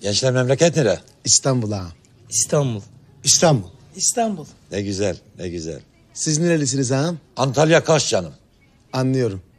Gençler memleket nere? İstanbul ağam. İstanbul. İstanbul. İstanbul. Ne güzel, ne güzel. Siz nerelisiniz ağam? Antalya Kaş canım. Anlıyorum.